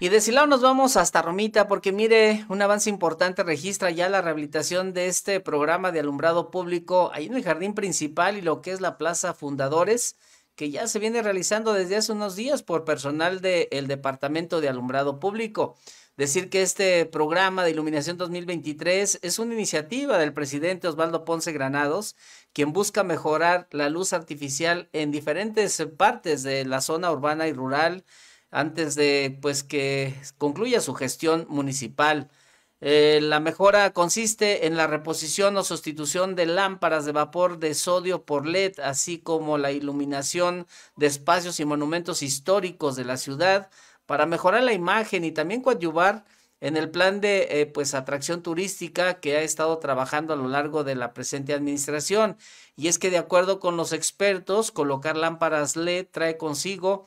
Y de Silao nos vamos hasta Romita porque mire, un avance importante registra ya la rehabilitación de este programa de alumbrado público ahí en el jardín principal y lo que es la Plaza Fundadores, que ya se viene realizando desde hace unos días por personal del Departamento de Alumbrado Público. Decir que este programa de iluminación 2023 es una iniciativa del presidente Osvaldo Ponce Granados, quien busca mejorar la luz artificial en diferentes partes de la zona urbana y rural antes de pues que concluya su gestión municipal. Eh, la mejora consiste en la reposición o sustitución de lámparas de vapor de sodio por LED, así como la iluminación de espacios y monumentos históricos de la ciudad para mejorar la imagen y también coadyuvar en el plan de eh, pues atracción turística que ha estado trabajando a lo largo de la presente administración. Y es que de acuerdo con los expertos, colocar lámparas LED trae consigo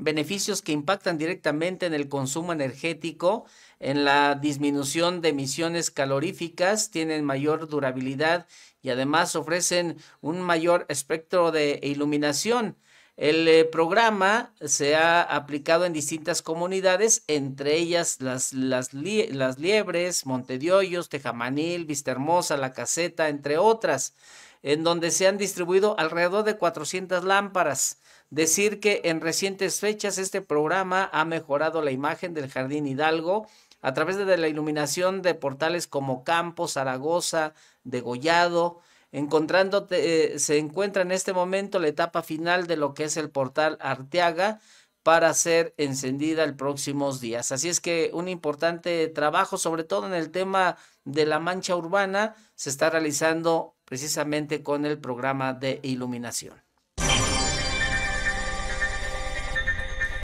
beneficios que impactan directamente en el consumo energético, en la disminución de emisiones caloríficas, tienen mayor durabilidad y además ofrecen un mayor espectro de iluminación. El eh, programa se ha aplicado en distintas comunidades, entre ellas las, las, las Liebres, Montediollos, Tejamanil, Vistahermosa, La Caseta, entre otras, en donde se han distribuido alrededor de 400 lámparas. Decir que en recientes fechas este programa ha mejorado la imagen del Jardín Hidalgo a través de la iluminación de portales como Campo, Zaragoza, Degollado, encontrándote, eh, se encuentra en este momento la etapa final de lo que es el portal Arteaga para ser encendida el próximos días. Así es que un importante trabajo, sobre todo en el tema de la mancha urbana, se está realizando precisamente con el programa de iluminación.